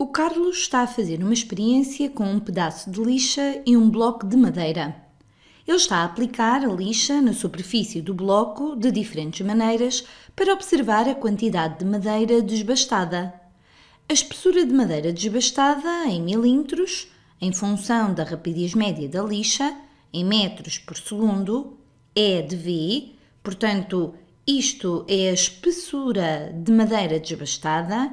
O Carlos está a fazer uma experiência com um pedaço de lixa e um bloco de madeira. Ele está a aplicar a lixa na superfície do bloco de diferentes maneiras para observar a quantidade de madeira desbastada. A espessura de madeira desbastada em milímetros, em função da rapidez média da lixa, em metros por segundo, é de V, portanto, isto é a espessura de madeira desbastada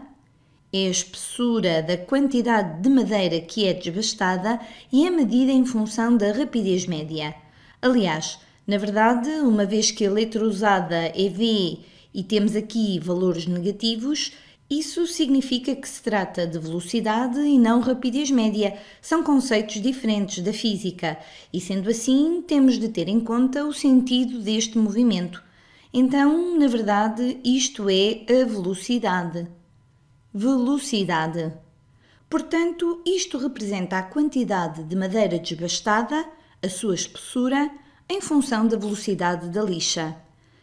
é a espessura da quantidade de madeira que é desbastada e é medida em função da rapidez média. Aliás, na verdade, uma vez que a letra usada é V e temos aqui valores negativos, isso significa que se trata de velocidade e não rapidez média. São conceitos diferentes da física e, sendo assim, temos de ter em conta o sentido deste movimento. Então, na verdade, isto é a velocidade velocidade. Portanto, isto representa a quantidade de madeira desbastada, a sua espessura, em função da velocidade da lixa.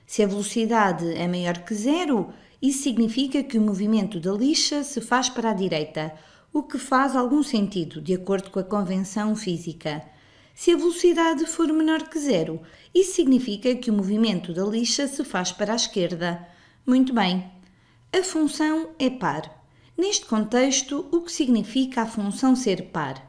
Se a velocidade é maior que zero, isso significa que o movimento da lixa se faz para a direita, o que faz algum sentido, de acordo com a convenção física. Se a velocidade for menor que zero, isso significa que o movimento da lixa se faz para a esquerda. Muito bem. A função é par neste contexto, o que significa a função ser par?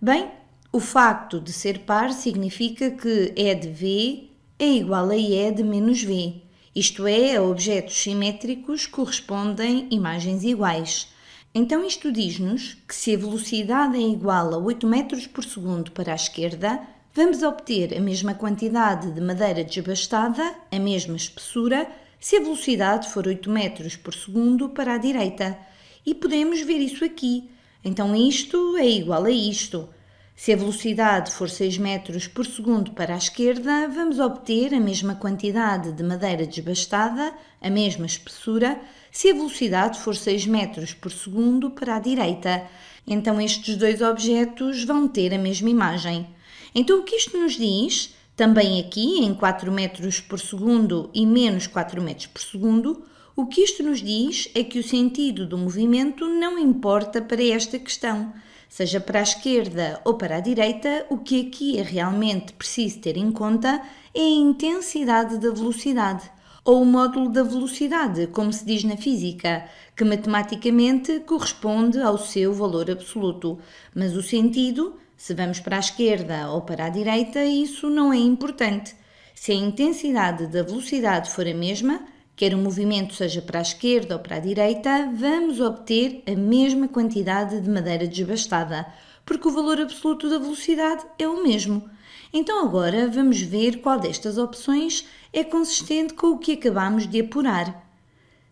Bem, o facto de ser par significa que E de V é igual a E de menos V, isto é, a objetos simétricos correspondem imagens iguais. Então isto diz-nos que se a velocidade é igual a 8 metros por segundo para a esquerda, vamos obter a mesma quantidade de madeira desbastada, a mesma espessura, se a velocidade for 8 metros por segundo para a direita e podemos ver isso aqui. Então isto é igual a isto. Se a velocidade for 6 metros por segundo para a esquerda, vamos obter a mesma quantidade de madeira desbastada, a mesma espessura, se a velocidade for 6 metros por segundo para a direita. Então estes dois objetos vão ter a mesma imagem. Então o que isto nos diz? Também aqui, em 4 metros por segundo e menos 4 metros por segundo, o que isto nos diz é que o sentido do movimento não importa para esta questão. Seja para a esquerda ou para a direita, o que aqui é realmente preciso ter em conta é a intensidade da velocidade, ou o módulo da velocidade, como se diz na física, que matematicamente corresponde ao seu valor absoluto. Mas o sentido, se vamos para a esquerda ou para a direita, isso não é importante. Se a intensidade da velocidade for a mesma, quer o movimento seja para a esquerda ou para a direita, vamos obter a mesma quantidade de madeira desbastada, porque o valor absoluto da velocidade é o mesmo. Então agora vamos ver qual destas opções é consistente com o que acabamos de apurar.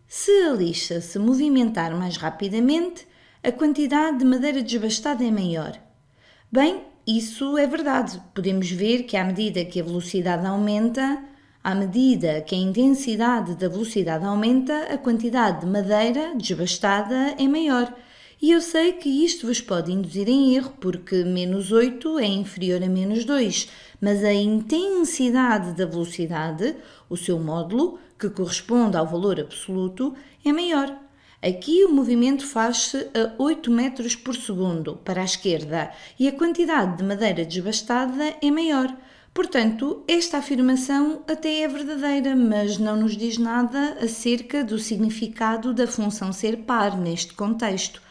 Se a lixa se movimentar mais rapidamente, a quantidade de madeira desbastada é maior. Bem, isso é verdade. Podemos ver que à medida que a velocidade aumenta, à medida que a intensidade da velocidade aumenta, a quantidade de madeira desbastada é maior. E eu sei que isto vos pode induzir em erro, porque menos 8 é inferior a menos 2, mas a intensidade da velocidade, o seu módulo, que corresponde ao valor absoluto, é maior. Aqui o movimento faz-se a 8 metros por segundo para a esquerda e a quantidade de madeira desbastada é maior. Portanto, esta afirmação até é verdadeira, mas não nos diz nada acerca do significado da função ser par neste contexto.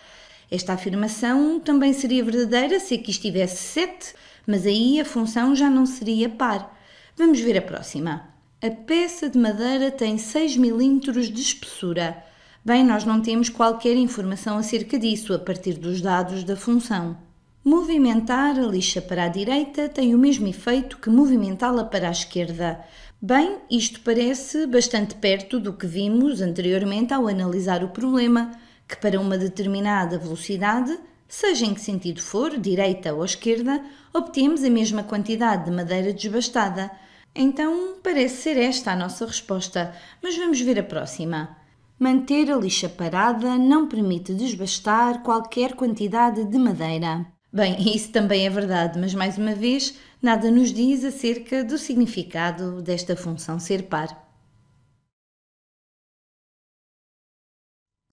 Esta afirmação também seria verdadeira se aqui estivesse 7, mas aí a função já não seria par. Vamos ver a próxima. A peça de madeira tem 6 milímetros de espessura. Bem, nós não temos qualquer informação acerca disso a partir dos dados da função. Movimentar a lixa para a direita tem o mesmo efeito que movimentá-la para a esquerda. Bem, isto parece bastante perto do que vimos anteriormente ao analisar o problema, que para uma determinada velocidade, seja em que sentido for, direita ou esquerda, obtemos a mesma quantidade de madeira desbastada. Então, parece ser esta a nossa resposta, mas vamos ver a próxima. Manter a lixa parada não permite desbastar qualquer quantidade de madeira. Bem, isso também é verdade, mas mais uma vez, nada nos diz acerca do significado desta função ser par.